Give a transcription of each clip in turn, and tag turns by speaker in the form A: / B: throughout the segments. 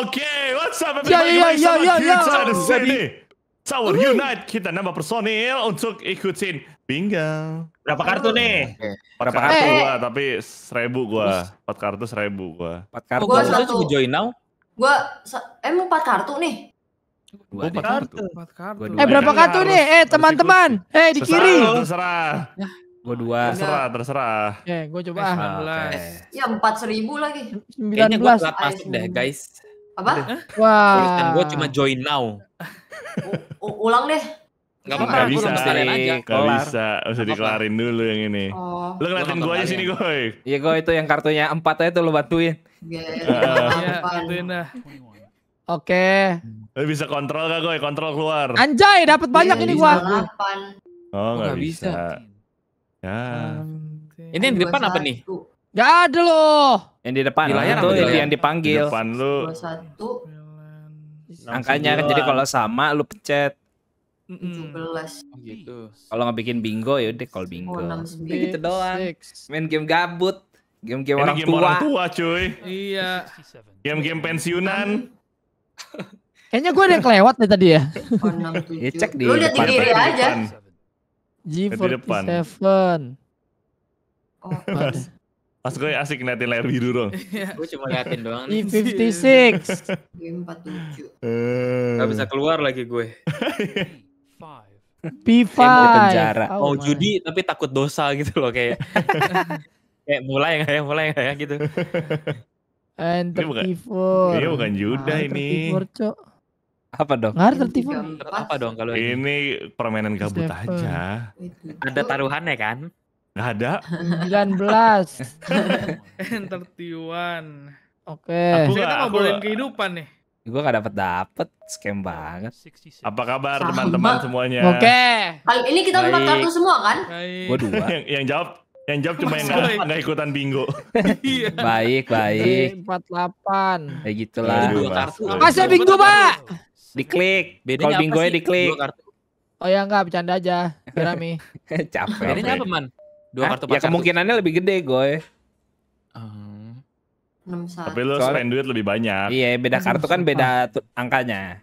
A: Oke, what's up ya, everybody? Ya, ya, ya, ya, ya. Jadi, Sahur Unite kita nambah personil untuk ikutin bingo. Berapa kartu oh. nih? Berapa eh. kartu eh, gua? Tapi seribu gua. Empat kartu seribu gua. Empat kartu. gua satu. join now. Gua eh, empat kartu nih. Gua empat kartu. Empat kartu. Eh berapa kartu nih? Eh teman-teman. Eh di kiri. Terserah. Gue dua. Terserah, terserah. Eh, gue coba.
B: Ya, empat seribu lagi. Kayaknya gue telat masuk deh, guys. Apa? Wah.
A: Wow. gue cuma join now. U ulang deh. Gak apa-apa, gak bisa, gak bisa, Harus dikelarin dulu yang ini. Oh. Lu ngeliatin gue aja sini, Goy. Iya, Goy, itu yang kartunya empat aja tuh lu bantuin. Iya, iya, iya, iya bantuin dah. Oke. Lu bisa kontrol gak, Goy? Kontrol keluar. Anjay, dapat banyak ini gue. Oh, gak, bisa. Ya. Ini yang di depan apa nih? Gak ada loh. Yang di depan. Di itu yang, yang dipanggil. Di depan lu. 21. Angkanya kan jadi kalau sama lu pencet. 17. gitu. Kalau nggak bikin bingo ya udah call bingo. Oh, gitu doang. Main game gabut. Game-game orang, game tua. orang tua cuy. Iya. Game-game pensiunan. Kayaknya gue ada yang kelewat nih tadi ya. Oh, ya cek di Lu lihat di tinggi aja. G47. Oh, pas gue asik ngeliatin layar biru dong. Iya. gue cuma ngeliatin doang. Nih. 56.
B: Gue
A: 47. Gak bisa keluar lagi gue.
B: P5. penjara. Oh, oh
A: judi tapi takut dosa gitu loh kayak. kayak mulai nggak ya, mulai nggak ya gitu.
B: And bukan, Iya bukan juda ah, ini.
A: Apa dong? Ngar tertipu. Apa dong kalau ini? Ini permainan gabut aja. Ada taruhannya kan? Gak ada. 19. 31. Oke. Okay. Aku kita ngobrolin kehidupan nih. Gue gak dapet dapet, scam banget. Apa kabar teman-teman semuanya? Oke. Okay.
B: Kali ini kita empat kartu semua kan? Gue dua. yang,
A: yang jawab yang jawab cuma yang gak, ikutan bingo. Iya. baik, baik. 48. Ya gitulah. Dua kartu. Masa bingo, Pak? Diklik. Bedanya Kalau bingo diklik. Oh ya enggak bercanda aja, Jerami. Capek. Ini apa, Man? Dua Hah? kartu ya, pacar Ya kemungkinannya tuh. lebih gede, Goy. Um, Tapi lu spend duit lebih banyak. Iya, beda kartu kan beda angkanya.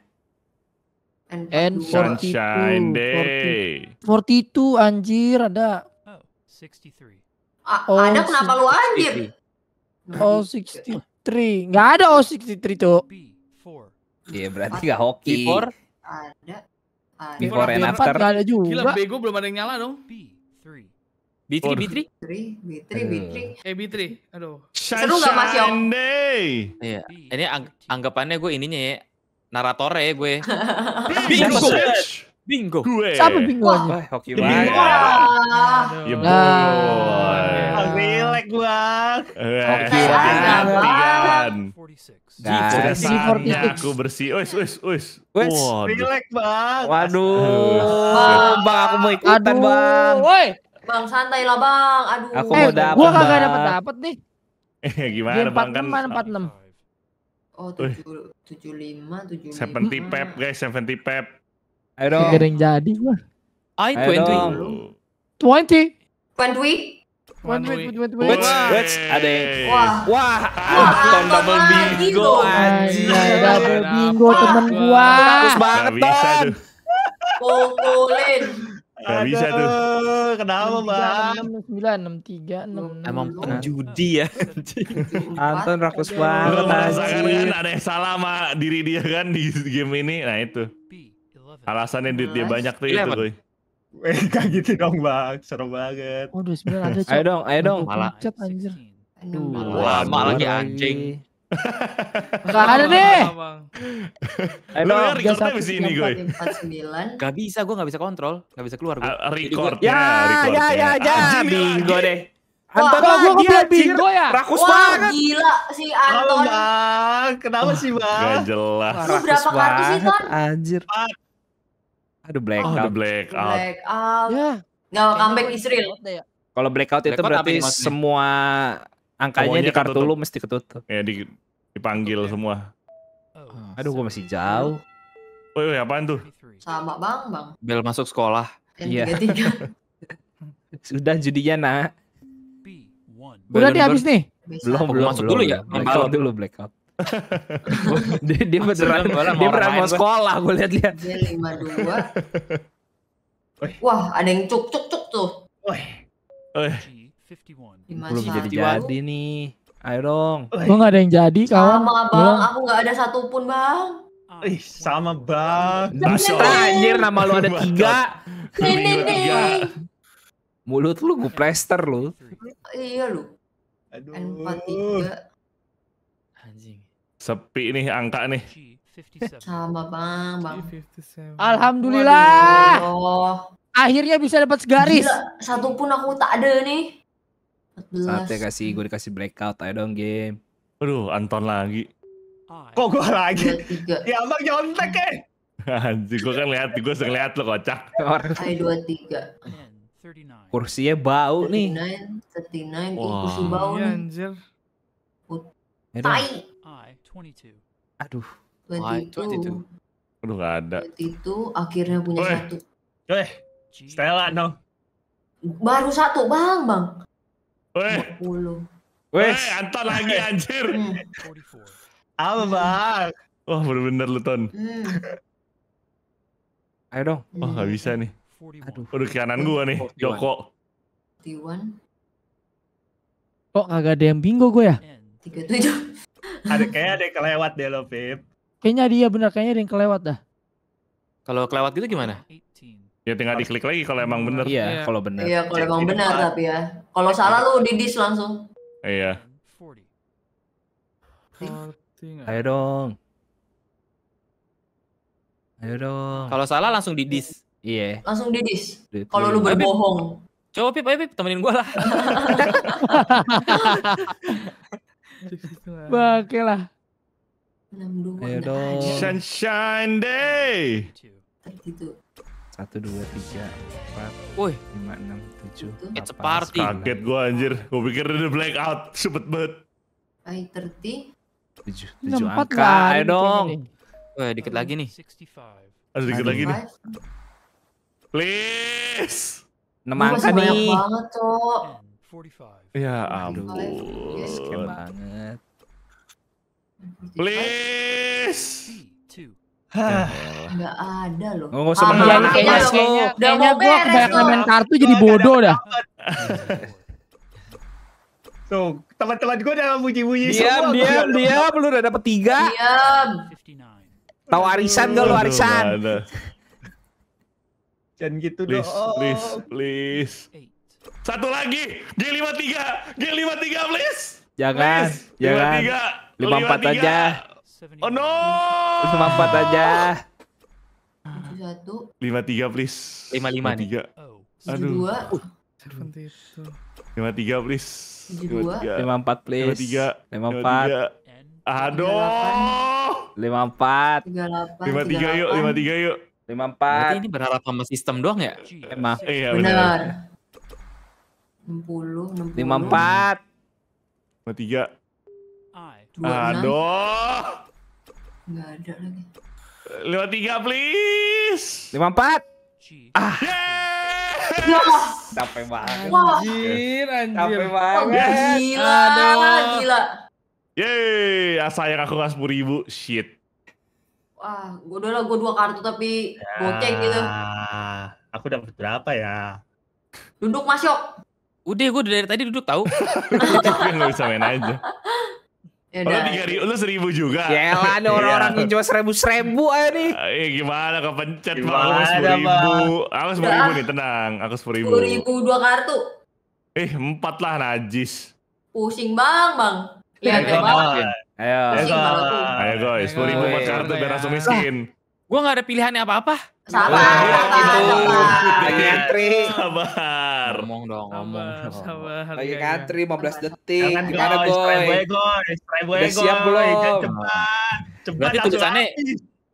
A: And 42. Sunshine Day.
B: 42 anjir ada. Oh, 63. A oh, ada kenapa lu anjir? Oh, 63. nggak ada oh 63 tuh.
A: Iya, berarti gak hoki. Before ada.
B: Before, and after. ada juga. Gila,
A: bego belum ada yang nyala dong. B3. Bitri, oh. Bitri,
B: Bitri, Bitri, Bitri. Eh Bitri, aduh. Seru nggak Mas Yop?
A: Iya. Ini anggapannya gue ininya ya, naratornya ya gue. Bingo.
B: Bingo. Gue. Siapa bingo? Wah, ya eh, hoki banget.
A: Ya boy. oke bang. Hoki banget. G46. Aku bersih. Wes, wes, wes. Wes. oke bang. Waduh. Bang, aku mau ikutan bang. Woi. Bang santai lah bang. Aduh. Aku eh, mau dapat. Gua kagak dapat dapat nih. Gimana bang kan? Empat enam. Oh tujuh tujuh lima tujuh lima. Seventy pep guys, seventy pep. Ayo dong. Kering jadi gua. I twenty. Twenty. Twenty. which which ada yang. Wah. Wah. wah, double bingo anjir. Iya, iya, double bingo temen gua. Bagus banget Ton.
B: Gak Aduh, bisa tuh.
A: Kenapa, Bang?
B: 69, Emang
A: penjudi ya. Anton rakus banget. Lu kan ada yang salah sama diri dia kan di game ini. Nah itu. Alasannya duit dia banyak tuh itu, eh Kayak gitu dong, Bang. Seru banget. Oh, 9 ada, Ayo dong, ayo dong. Malah.
B: Chat, anjir. Aduh, malah lagi anjing. Gak ada deh. Eh, lo ah, ya recordnya mesti ini gue.
A: Gak bisa, gue gak bisa kontrol. Gak bisa keluar gue. Uh, record ya, ya, ya, ya. Bingo deh. Anton Wah, gue dia bingo ya. Rakus Wah, banget. gila si Anton. Oh, bang. Kenapa sih bang? Gak jelas. Lu berapa kartu sih Ton? Anjir. Aduh blackout. Oh, blackout.
B: Blackout. Ya. Gak comeback Israel. Ya.
A: Kalau blackout itu berarti semua angkanya di kartu ketutup. lu mesti ketutup. Ya di, dipanggil okay. semua. Oh, Aduh, gua masih jauh. Woi, iya, apaan tuh? Sama bang, bang. Bel masuk sekolah. Iya. Sudah judinya nak. Udah dia habis nih. Belum, belum, masuk dulu ya. Masuk dulu, blackout. dia dia beneran dia beneran mau sekolah gue lihat-lihat. Dia lima dua. Wah, ada yang cuk cuk cuk tuh. Woi. Belum jadi jadi nih. Ayo dong. Gue gak ada yang jadi kawan. Sama bang, iya. aku gak ada satupun bang. Ah, Ih, sama bang. Baso. Anjir, nama lu ada tiga. Mulut lu gue plester lu.
B: Iya lu. Aduh. Empat tiga.
A: Anjing. Sepi nih angka nih.
B: Sama bang, bang. Alhamdulillah. Akhirnya bisa dapat segaris. Gila, satu
A: pun aku tak
B: ada nih. Saatnya kasih
A: gue dikasih breakout ayo dong game. Aduh, Anton lagi. Kok gue lagi?
B: Ya abang nyontek eh. Ya.
A: Anjir, gue kan lihat, gue sering lihat lo kocak.
B: Ayo 23.
A: Kursinya bau nih.
B: 39, 39, wow. kursi bau ya, nih. Anjir.
A: Tai. Aduh. 22. Aduh gak ada. 22 akhirnya punya satu. Eh, Stella no. Baru satu bang bang. Weh. 20. Weh, Anton lagi anjir. Hmm. Apa, Bang? Wah, bener-bener lu, Ton. Hmm. Ayo dong. Wah, oh, gak bisa nih. Aduh. Udah kanan gua nih, Joko. 41. Kok kagak ada yang bingo gue ya?
B: 37.
A: ada kayak ada yang kelewat deh lo, Pip.
B: Kayaknya dia bener,
A: kayaknya ada yang kelewat dah. Kalau kelewat gitu gimana? 18. Ya tinggal diklik lagi kalau emang benar. Iya, iya, kalau benar. Iya, kalau emang benar tapi
B: ya. Kalau salah lu didis langsung.
A: Iya. Ayo dong. Ayo dong. Kalau salah langsung didis. Iya. Langsung didis. Kalau lu berbohong. Coba Pip, ayo Pip, temenin gue lah. Bangke lah. Ayo dong. Sunshine Day. Gitu satu dua tiga empat Woi. lima enam tujuh It's a party. Kaget gue anjir. Gue pikir udah blackout. Cepet banget. I 30. Tujuh. Tujuh Empat angka. Ayo dong. Wah dikit lagi nih. Ada dikit lagi nih. Please. Enam angka nih. banget, Cok. Ya ampun. Scam banget. Please salah.
B: Enggak ada loh. Enggak usah ah, iya, kayaknya lo. Kayaknya gua kebanyakan main kartu jadi bodoh dah.
A: Tuh, teman-teman gua udah muji-muji semua. Diam, diam, diam. Lu udah dapet tiga. Diam. Tahu arisan gak lu arisan? Jangan gitu dong. Please, please. please. Satu lagi, G53, G53 please. Jangan, please. jangan. 53. 54 aja. Oh no. 54 aja satu. Lima tiga please. Lima lima nih. Aduh. Dua. Uh. Lima tiga please. Dua. Lima empat please. Lima tiga. Lima empat.
B: Aduh.
A: Lima empat.
B: Lima tiga yuk. Lima tiga
A: yuk. Lima empat. ini berharap sama sistem doang ya? Emang. Iya benar. Enam puluh. Lima empat. Lima tiga. Aduh. nggak ada lagi. Lima tiga please. Lima empat. Ah. Yes. Capek banget. Wah. Anjir, anjir. Capek oh, banget. Gila, Aduh. gila. Yeay, sayang aku gak sepuluh ribu. Shit.
B: Wah, gue udah lah gue dua kartu tapi ya, goceng gitu.
A: Aku dapat berapa ya? Duduk Mas Udah, gue dari tadi duduk tahu. gue nggak bisa main aja. Ya udah tiga ribu, lu seribu juga. Ya lah, ada orang-orang iya. yang cuma seribu seribu aja nih. Eh gimana kepencet bang? Aku seribu, ribu, aku nih tenang, aku seribu. Seribu dua kartu. Eh empat lah najis. Pusing bang bang. Ya, Lihat ya, bang. Ya. Ayo. Ayo guys, sepuluh ribu empat kartu biar langsung miskin. Gua nggak ada pilihan apa-apa. Sabar, sabar, sabar. Sabar sabar. Ngomong dong, ngomong. Sabar, Lagi ngantri 15 detik. Jangan Gimana guys, boy? Guys, boy, Udah siap belum? Cepat. Cepat. Berarti tulisannya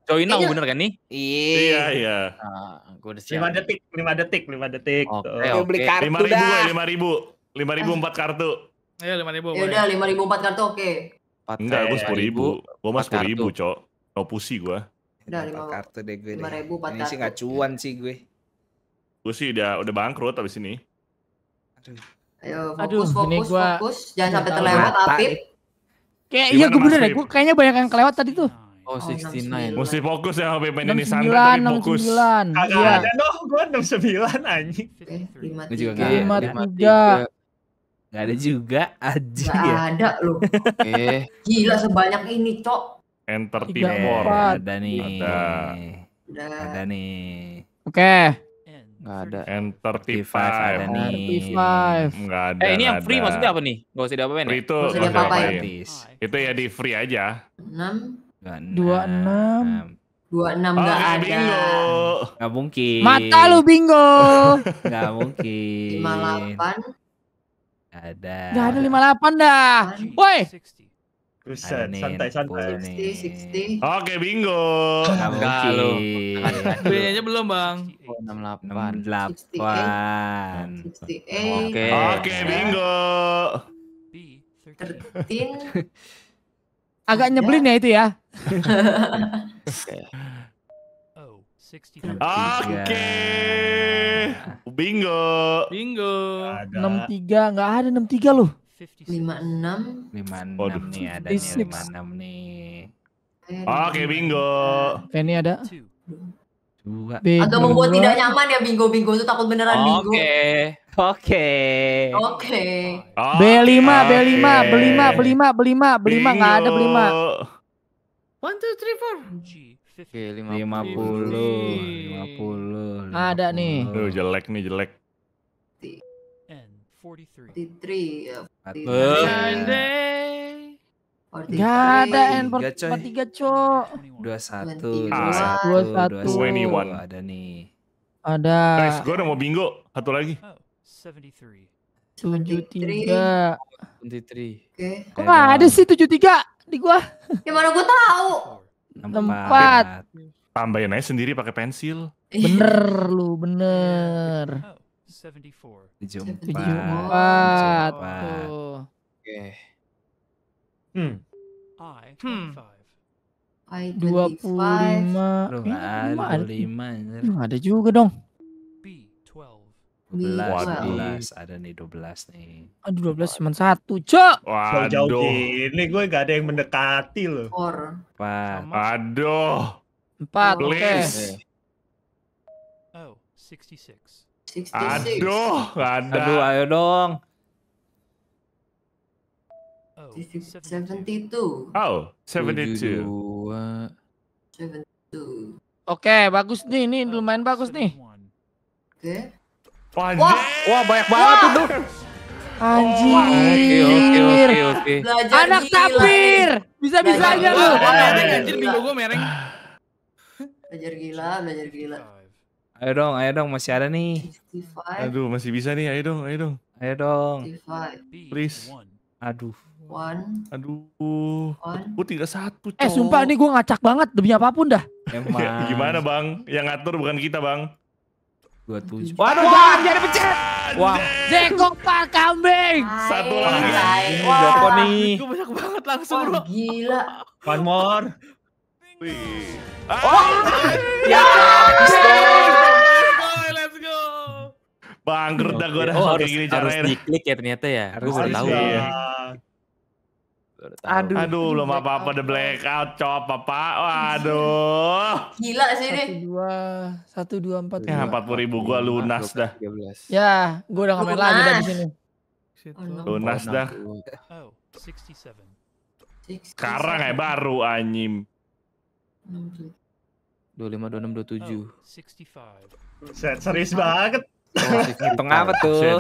A: Join now iya. bener kan nih? Iya, iya. Nah, udah siap. 5 detik, 5 detik, 5 detik. Oke, oke. Beli kartu 5 ribu dah. gue, eh, 5 ribu. 5 ribu 4 ah. kartu. Ayo iya, 5 ribu. Ya udah, 5 ribu 4 kartu oke. Okay. Enggak, gue sepuluh ribu. Gue mah sepuluh ribu, Cok. No pusi gue. Udah, lima kartu deh gue. Lima ribu empat kartu. Ini sih gak cuan sih gue. Gue sih udah udah bangkrut abis ini. Aduh. Ayo
B: fokus Aduh, fokus gua fokus jangan iya, sampai terlewat Apip.
A: Kayak iya gue bener ya, gue kayaknya banyak yang kelewat tadi tuh. Oh, 69. Mesti fokus ya HP main ini santai tapi fokus. 69. Kagak iya. ada loh, gue 69 anjing. Eh, 53. Ini ada. 53. Enggak ada juga aja ya. Gak ada loh. Eh. Gila sebanyak ini, Cok. Enter Timor. Ada nih. Ada. Ada nih. Oke. Gak ada. N35. N35. Gak ada. Eh ini yang free ada. maksudnya apa nih? Gak usah diapa-apain ya? Free Itu gak usah diapa-apain. Itu ya di free aja. 6 26 26 enam enggak oh, ada. Bingo. Gak mungkin. Mata lu bingo. gak mungkin. 58 Gak ada. Gak ada 58 dah. Woi, Buset, santai-santai. Oke, bingo. Enggak lu. b belum, Bang. 68. 68. Oke. Oke, bingo.
B: 13. Agak nyebelin ya itu ya.
A: Oke. Okay. Bingo. Bingo. Enam tiga ada enam tiga loh. 56 56 nih ada nih 56 nih Oke okay, bingo Ini ada Dua bingo. Agak membuat tidak nyaman ya bingo-bingo itu takut beneran okay. bingo Oke Oke Oke B5 B5 B5 B5 B5 B5 nggak ada B5
B: 1 2 3 4.
A: Oke, lima puluh, lima puluh. Ada nih. Duh, jelek nih, jelek.
B: 43. 43. Sunday. Gak ada N43, Cok.
A: 21, 21, 21. Ada nih. Ada. Guys, gue udah mau bingo. Satu lagi. Oh,
B: 73. 73.
A: Okay. Kok gak ada
B: sih 73 di gua? Gimana ya, gua tahu?
A: 4. Tambahin aja sendiri pakai pensil.
B: Bener lu, bener. Oh,
A: 74. 74. empat, Oke. Okay. Hmm. I hmm. 25. Aduh, ada lima. ada juga dong. B 12. 12. Ada nih 12 nih. Aduh 12 cuma satu,
B: Cok. Waduh. Jauh,
A: ini gue gak ada yang mendekati loh. 4. Aduh. 4. oke. Okay.
B: Oh, 66. Aduh, ada. Aduh,
A: ayo dong.
B: Oh, 72.
A: Oh, Oke, okay, bagus nih. Ini oh, lumayan bagus nih. Oke. Okay. Wah, wah, wah, banyak banget wah. tuh. Anjir. Oh, oke, oke, oke, oke. Anak tapir. Bisa-bisanya lu. anjir bingung gue mereng.
B: Belajar gila, belajar gila.
A: Ayo dong, ayo dong, masih ada nih. 65. Aduh, masih bisa nih, ayo dong, ayo dong. Ayo dong. Please. Aduh. One. Aduh. One. Oh, tinggal satu. Eh, cowok. Eh sumpah nih gue ngacak banget demi apapun dah. Emang. Ya, gimana bang? Yang ngatur bukan kita bang. Dua tujuh. Waduh, jangan jadi pencet. Wah.
B: jengkok pak kambing. Satu lagi. Wah. Joko nih. Gue banyak banget langsung Wah, gila.
A: One more. Wih. Oh. Ya. Habis dong. Bangkrut dah gue dah. Oh, harus, gini harus diklik ya ternyata ya. Harus gue tahu. Ya. ya. Aduh, aduh belum apa-apa the blackout cop apa waduh gila sih ini dua satu dua empat ya empat puluh ribu gue iya, ya, oh, lunas dah ya gue udah ngamen lagi dari di sini
B: lunas dah
A: sekarang ya baru anyim dua lima dua enam dua tujuh
B: oh, serius banget Oh, ngitung apa tuh?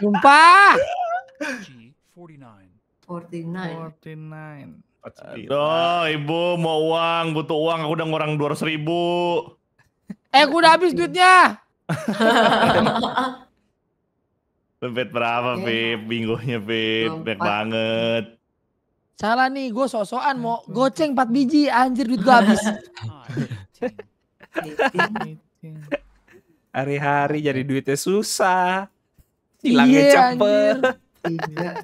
B: Sumpah. 49. 49. 49.
A: Aduh, ibu mau uang, butuh uang. Aku udah ngurang 200 ribu. Eh, aku udah habis duitnya. Bebet berapa, Pip? Bingungnya, Pip. Banyak banget. Salah nih, gue sosokan mau goceng 4 biji. Anjir, duit gue habis hari-hari jadi duitnya susah hilangnya iya, cepet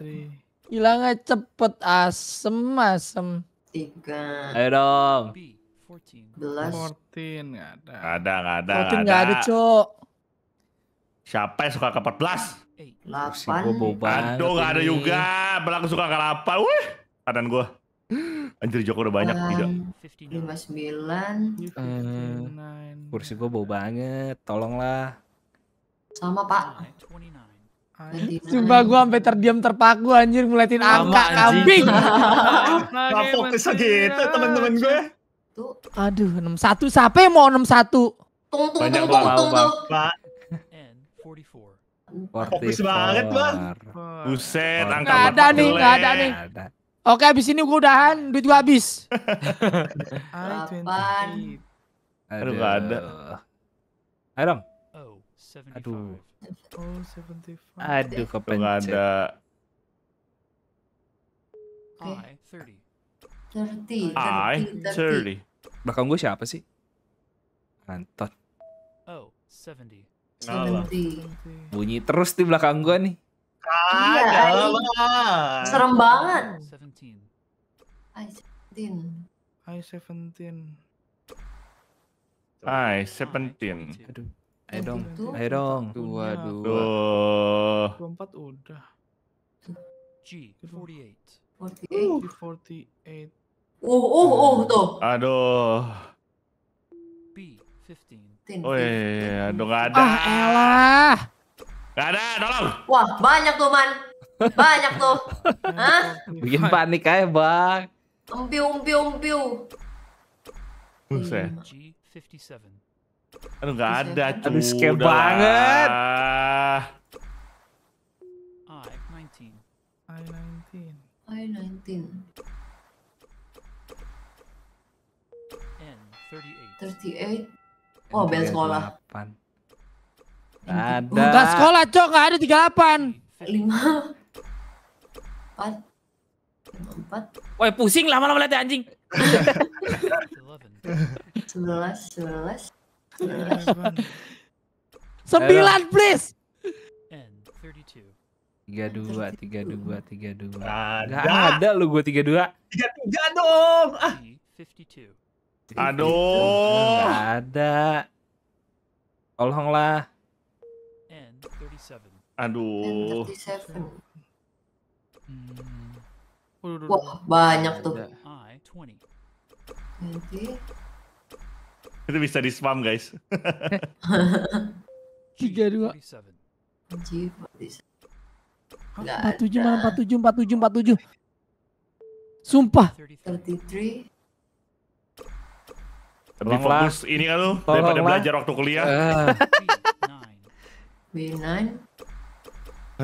A: hilangnya cepet asem asem tiga ayo dong belas fourteen ada nggak ada nggak ada fourteen nggak ada, cok siapa yang suka ke empat belas delapan Aduh nggak ada juga belakang suka ke delapan wih kanan gue Anjir Joko udah banyak um, tidak. 59. Uh, kursi gue bau banget, tolonglah. Sama, Pak. Sumpah gue sampai terdiam terpaku anjir ngeliatin angka kambing. Gak fokus gitu temen-temen gue. Tuh. Aduh, 61 siapa yang mau 61? Tung tung tung tung tung tung. Fokus banget, Bang. Buset, angka Gak ada nih, gak ada eh. nih. Oke, abis ini gue udahan, duit gue habis. Delapan. Aduh, gak ada. Ayo dong. Oh, Aduh.
B: Oh, Aduh, kepencet. Gak ada. Okay. I, 30. 30.
A: I, 30. 30. Belakang gue siapa sih?
B: Mantot. Oh, 70. 70.
A: Bunyi terus di belakang gue nih.
B: Iya, serem banget
A: i seventeen, i seventeen, I seventeen. Aduh. Ayo dong. Ayo dong. Dua dua. Dua empat udah.
B: G forty eight. forty eight, forty eight. Oh
A: oh oh tuh. Aduh. B fifteen. Oh iya, aduh nggak ada. Ah elah. Nggak ada, tolong. Wah banyak tuh man. Banyak
B: tuh.
A: Hah? Bikin panik aja bang.
B: Umbiu, umbiu, umbiu.
A: Buset. Aduh nggak ada Aduh banget.
B: I-19. I-19. I-19. N38. Oh, bel sekolah.
A: Ada. sekolah, Cok. ada ada 38. 5. 4 empat. Woi pusing lama-lama lihat ya, anjing.
B: Sebelas, sebelas. Sembilan please.
A: Tiga dua, tiga dua, tiga dua. Gak ada lu gue tiga dua. Tiga tiga dong. Ah. Aduh. Gak ada. Tolonglah.
B: Aduh. Wah, banyak tuh. Nanti.
A: Itu bisa di spam, guys. 32.
B: Anjir, empat 47 empat 47 47 47. Sumpah.
A: Lebih fokus ini kan lu daripada belajar waktu kuliah. B9. Eh.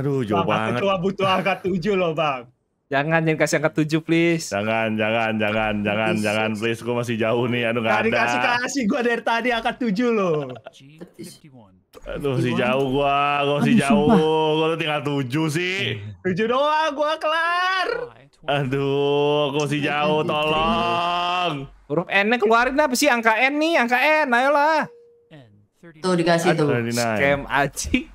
A: Aduh, jauh banget. Ketua butuh angka 7 loh, Bang. Jangan jangan kasih yang ketujuh please. Jangan jangan jangan jangan jangan please gue masih jauh nih aduh enggak ada. kasih kasih gue dari tadi angka tujuh loh. aduh masih jauh gua, gua masih jauh. Gua tuh tinggal tujuh sih. Tujuh doang gua kelar. Aduh, gue masih jauh tolong. Huruf N-nya keluarin apa sih angka N nih, angka N, ayolah. Tuh dikasih tuh. Scam aji.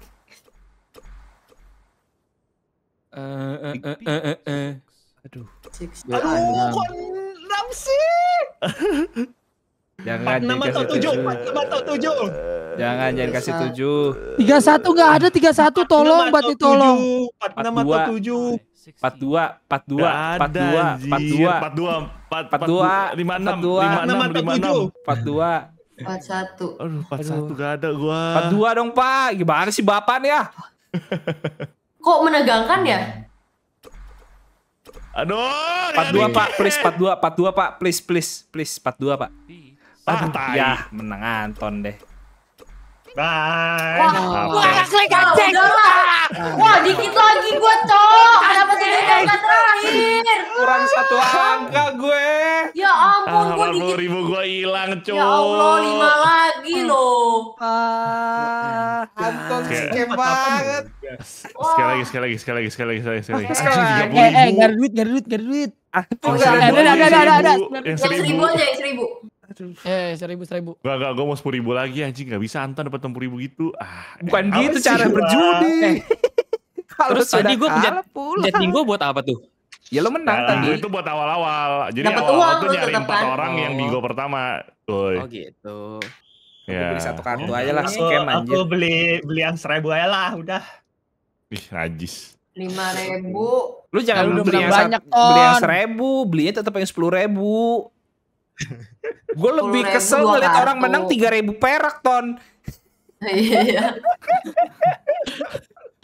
A: Eh, eh, eh, Aduh. Aduh, kon
B: Ramsi. Jangan enam atau tujuh, enam atau tujuh.
A: Jangan jangan kasih tujuh. Tiga satu nggak ada tiga satu tolong Bati tolong. Empat enam atau tujuh. Empat dua, empat dua, empat dua, empat dua, empat dua, empat dua, lima enam, lima enam, lima enam, empat dua. Empat satu. Aduh, empat satu nggak ada gua. Empat dua dong pak, gimana sih bapak nih ya?
B: Kok menegangkan ya?
A: Aduh, 42 ya, Pak, please 42, 42 Pak, please please please 42 Pak. Aduh, ah, ya menang Anton deh. Bye. Wah, gua oh, klik cek. Wah, dikit lagi gua cok. Dapat tindakan terakhir. Kurang satu angka gue. Ya ampun, ah, gua dikit. ribu gua hilang, cuy. Ya Allah, lima lagi loh. Ah, Anton sike banget. Sekali lagi, sekali lagi, sekali lagi, sekali lagi, sekali lagi. Sekali lagi. Sekali lagi. Eh, eh, gak
B: ada duit, gak ada duit, gak ada duit. Ah, ada, ada, ada, ada, ada. Yang seribu aja, yang seribu. Eh, seribu, seribu.
A: Gak, gak, gue mau sepuluh ribu lagi anjing. Gak bisa Anton dapat sepuluh ribu gitu. Ah, Bukan eh, gitu cara berjudi. Eh. Terus tadi gue penjat, penjat gue buat apa tuh? Ya lo menang nah, tadi. Itu buat awal-awal. Jadi Dapet awal-awal tuh nyari empat orang yang bingo pertama. Oh gitu. Ya. Aku beli satu kartu aja lah Aku, Aku beli beli yang seribu aja lah udah. Ih, rajis. Lima
B: ribu. Lu jangan lu beli yang banyak ton. Beli yang seribu,
A: belinya tetap yang sepuluh ribu. gue lebih kesel ngeliat orang menang tiga ribu perak ton.
B: Iya.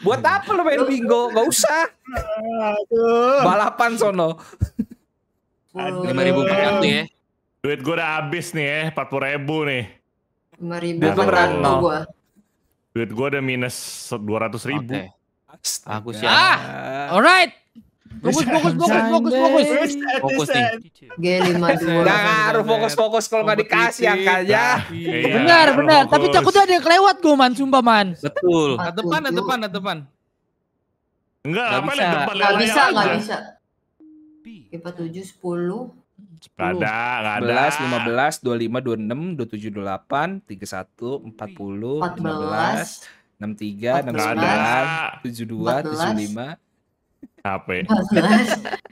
A: Buat apa lu main bingo? Gak usah. Balapan sono. Lima ribu perak kartu ya. Duit gue udah habis nih ya, empat puluh ribu nih. Lima ribu per kartu gue. Duit gue udah minus dua ratus ribu. Okay. Astaga. Aku siap. Ah, alright. Fokus, fokus, fokus, fokus, fokus. Fokus nih. G52. Gak ngaruh fokus-fokus kalau gak dikasih angkanya. Iya. Benar, benar. Tapi takutnya ada yang kelewat gue, Man. Sumpah, Man. Betul. Nah, depan, nah, depan, nah, depan. Enggak, apa nih? Gak bisa, gak bisa.
B: IPA 7, 10.
A: ada, ada. 11, 15, 25, 26, 27, 28, 31, 40, 14. 15, enam enam tiga sembilan tujuh dua tujuh lima Capek.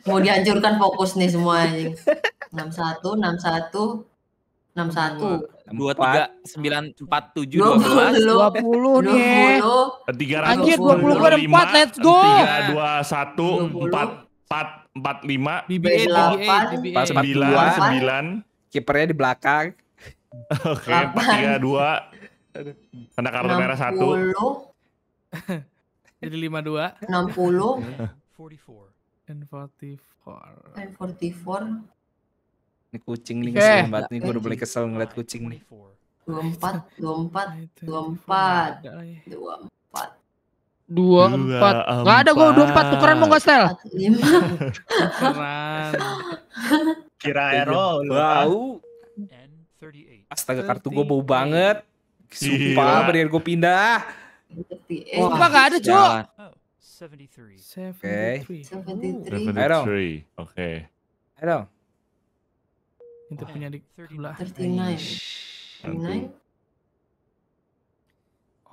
B: Mau dihancurkan fokus nih semua enam enam
A: satu satu enam satu dua tiga sembilan empat tujuh dua belas dua puluh nih. tiga ratus dua puluh puluh 4, let's go. tiga dua satu empat empat empat lima BBA, sembilan Kipernya di belakang. Oke, okay, 4, 3, dua Aduh. Kena kartu merah satu. Jadi 52. puluh And 44.
B: And 44.
A: Ini kucing nih eh. kesel banget nih, gue udah mulai kesel ngeliat kucing nih. 24, 24, empat, dua empat. Gak ada gue 24 tukeran mau gak setel. Tukeran. Kira Erol. Wow. Astaga kartu gue bau banget. Sumpah iya. bener gue pindah. Iya. Sumpah gak ada cok.
B: 73. Oke.
A: Okay. 73. 73. Oke. Okay. Ayo. Itu punya di sebelah. 39. 39.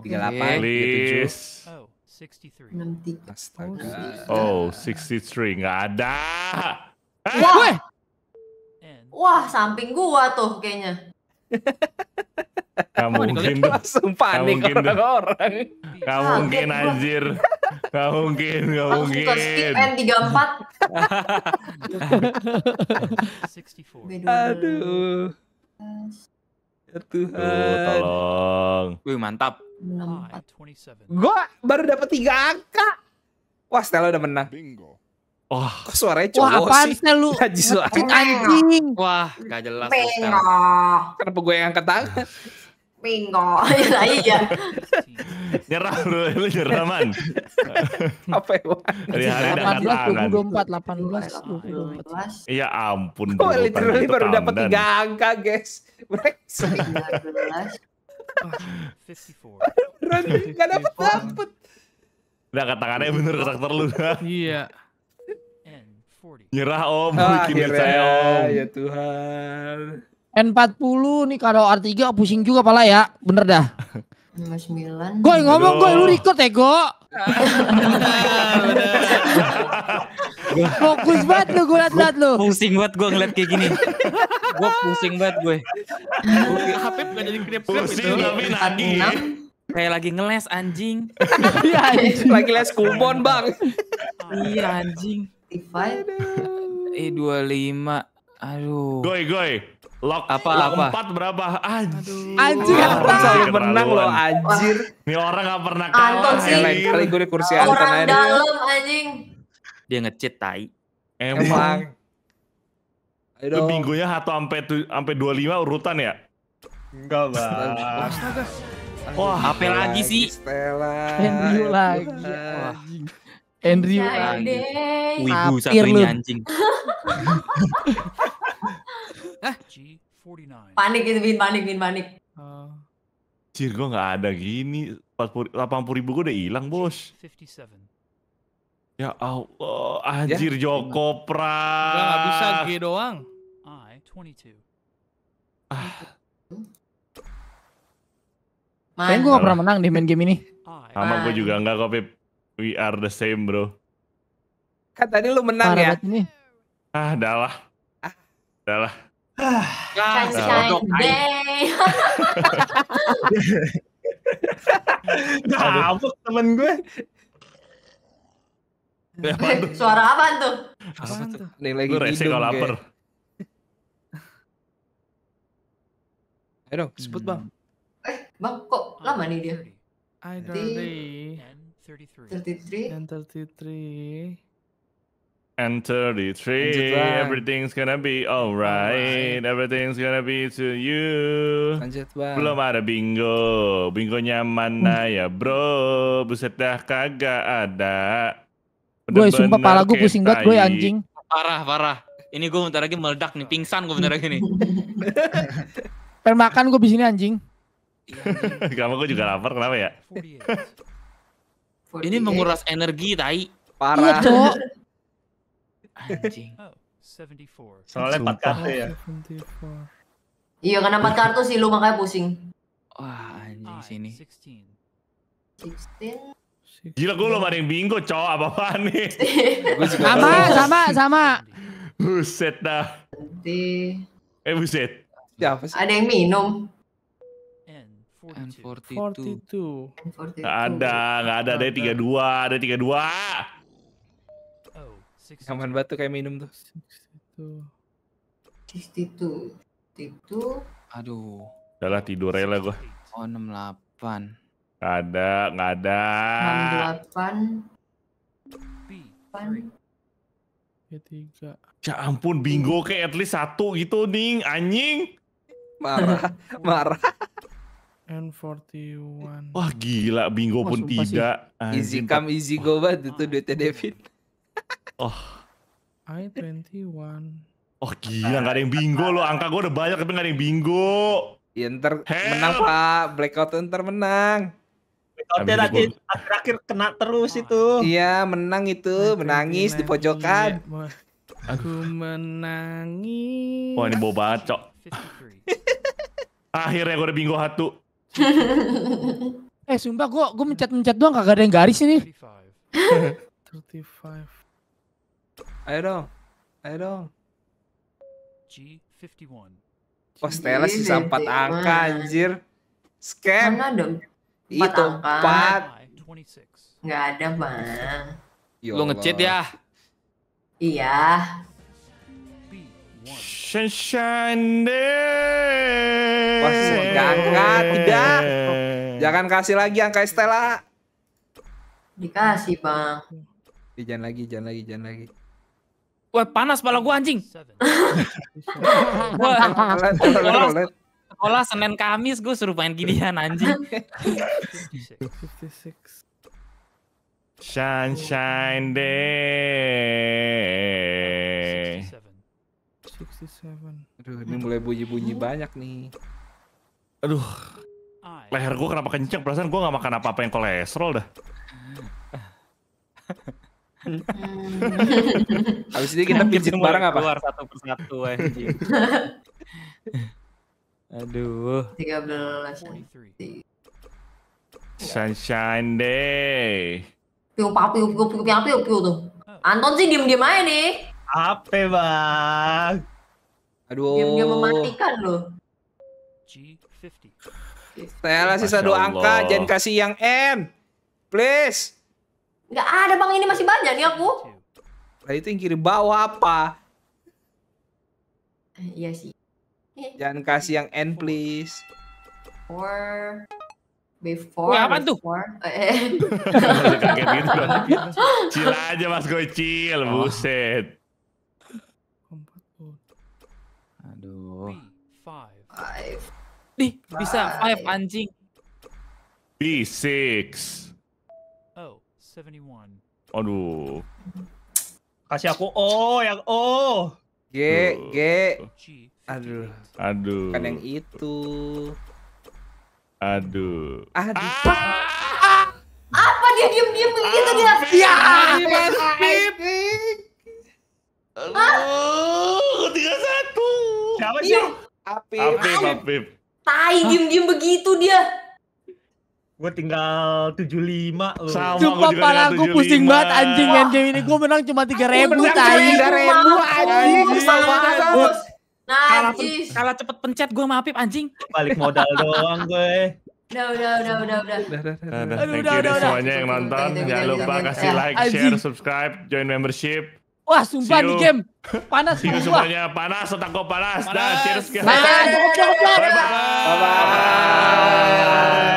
A: 38. Please.
B: 63. 63. Astaga.
A: Oh, 63. Nggak ada. Wah.
B: Wah, samping gua tuh kayaknya.
A: Gak mungkin tuh. Langsung panik orang-orang. Gak mungkin anjir. Gak mungkin, gak mungkin. Skip N34. Aduh. Ya Tuhan. Aduh, tolong. Wih, mantap. Gue baru dapet 3 angka. Wah, Stella udah menang. Bingo. Wah, oh, kok suaranya cowok Wah, apaan sih? Wah, lu? Haji anjing. Wah, gak jelas. Kenapa gue yang angkat tangan? Mingo, nah iya. nyerah bro, lu nyerah man. Apa ya? hari hari udah angkat tangan. 24, 18, 24. Iya ampun. Gue literally baru dapat tiga angka guys. Brengsek. 54. Randy gak dapet dapet. Udah angkat tangannya bener karakter lu. Iya. Nyerah om, bikin ah, saya om. Ya Tuhan. N40 nih kalau R3 pusing juga pala ya. Bener dah. 59. Gue ngomong gue lu record ya, Go. Fokus banget lu gue liat-liat lu. Pusing banget gue ngeliat kayak gini. gue pusing banget gue. HP gak jadi krip Pusing tapi gitu. nagi. Kayak lagi ngeles anjing. Iya anjing. Lagi les kumon bang. iya anjing. Eh 25. Aduh. Goy goy. Lock, apa, lock apa? Empat berapa? Anjir. Anjir, Anton selalu menang loh, anjir. Ini orang gak pernah kalah. Anton sih. Lain kali gue di kursi Anton aja. Orang dalam anjing. Dia ngecit tai. Emang. Ayo dong. Minggunya atau sampai sampai lima urutan ya? Enggak, Bang. Wah, apa lagi sih? Stella. Andrew lagi. Andrew lagi. Wibu satu ini anjing.
B: Hah? Panik itu Bin, panik Bin, panik. Uh.
A: Cir, gue gak ada gini. 40, 80 ribu gue udah hilang bos. 57. Ya Allah, anjir ya? Joko Pras. Gak, bisa G doang.
B: I, 22. Ah.
A: Kayaknya gue gak pernah menang deh main game ini. Sama gue juga gak kok, Pip. We are the same, bro. Kan tadi lu menang Parah ya? Ini. Ah, dah lah. Ah. Dah lah. Ah, Sunshine Day.
B: Ngabuk temen gue. Suara apa tuh? Apa tuh? Nih lagi Lu rese kalau lapar. Ayo dong, sebut bang. Hmm. Eh, bang kok lama nih dia? I don't 33 and 33. 33
A: and 33 everything's gonna be alright right. everything's gonna be to you lanjut bang belum ada bingo bingonya mana hmm. ya bro buset dah kagak ada gue sumpah pala gue pusing banget gue ya, anjing parah parah ini gue bentar lagi meledak nih pingsan gue bentar lagi nih pengen makan gue di sini anjing kamu gue juga lapar kenapa ya ini menguras energi tai iya, parah iya,
B: Anjing. Oh, 74. Soalnya empat kartu ya. Oh, iya karena 4 kartu sih lu makanya
A: pusing. Wah anjing sini. 16. 16. Gila gue belum ada yang bingo cowok apa apaan nih. sama sama sama. Buset dah. Di... Eh buset. Siapa sih? Ada yang minum. N42. N42. N42. Gak ada, gak ada. Ada 32, ada 32. Nyaman banget tuh kayak minum tuh. Destitute. Itu. Aduh. Udahlah tidur lah gua. Oh 68. Gak ada, gak ada. 68.
B: 3.
A: Ya, ya ampun, bingo ke at least satu gitu, Ning. Anjing. Marah, marah. N41. Wah gila, bingo pun tidak. Easy come, easy go banget itu duitnya Devin. Oh.
B: I21.
A: Oh gila, nggak ada yang bingo loh. Angka gue udah banyak tapi nggak ada yang bingo. Ya ntar Hell. menang pak, blackout ntar menang. Blackoutnya nanti terakhir kena terus oh. itu. Iya menang itu, menangis di pojokan. Ya, Aku menangis. Wah ini bawa banget cok. Akhirnya gue udah bingo satu.
B: eh sumpah gue gue mencet mencet doang kagak ada yang garis ini. 35. Ayo dong. Ayo dong. G51.
A: Oh Stella sisa 4 angka anjir. Scam. Mana dong? Itu 4. Enggak ada, Bang. Lu ngecit ya? Iya. Sunshine Day. Wah, tidak. Jangan kasih lagi angka Stella. Dikasih, Bang. Jangan lagi, jangan lagi, jangan lagi. Wah panas pala gue anjing. Wah, sekolah, sekolah Senin Kamis gue suruh main ginian anjing. Sunshine Day. 67. Aduh, ini mulai bunyi-bunyi banyak nih. Aduh. Leher gue kenapa kenceng? Perasaan gue gak makan apa-apa yang kolesterol dah. Hmm. Habis itu kita pijit bareng apa? Keluar satu persatu anjing. Aduh. 13. Sunshine Day.
B: Piu pa piu piu piu piu piu piu tuh. Anton sih diem diem aja nih.
A: Apa bang? Aduh. Diem diem mematikan loh. g Saya sisa dua angka, jangan kasih yang N. Please. Nggak ada bang, ini masih banyak nih aku. Tadi nah, itu yang kiri bawah apa? Eh, iya sih. Eh. Jangan kasih yang N please. Four. before. Ya, apa
B: tuh? Eh,
A: Kaget gitu Cil aja mas gue cil, oh. buset. Aduh.
B: Five. Nih, bisa five anjing.
A: b six. Aduh. Kasih aku O oh, yang O. Oh. G G. Aduh. Aduh. Kan yang itu. Aduh. Aduh. Ah!
B: Apa dia diam-diam begitu ah, dia? Ya,
A: Aduh,
B: tiga satu. Siapa iya. sih? Apip, Apip. Tai diem-diem begitu dia.
A: Gue tinggal 75 loh. Sama Cuma pala gue pusing banget anjing yang game ini. Gue menang cuma tiga ribu tadi. tiga ribu anjing. Sama nah, Kalah, kalah cepet pencet gue maafin anjing. Balik modal doang gue. Udah, udah, udah, udah, udah. Udah, udah, udah. udah, udah, udah, semuanya yang nonton. Jangan lupa kasih like, share, subscribe, join membership. Wah, sumpah di game. Panas udah, udah, udah, Panas, otak gue panas. udah, udah, udah, udah, udah,
B: udah, udah,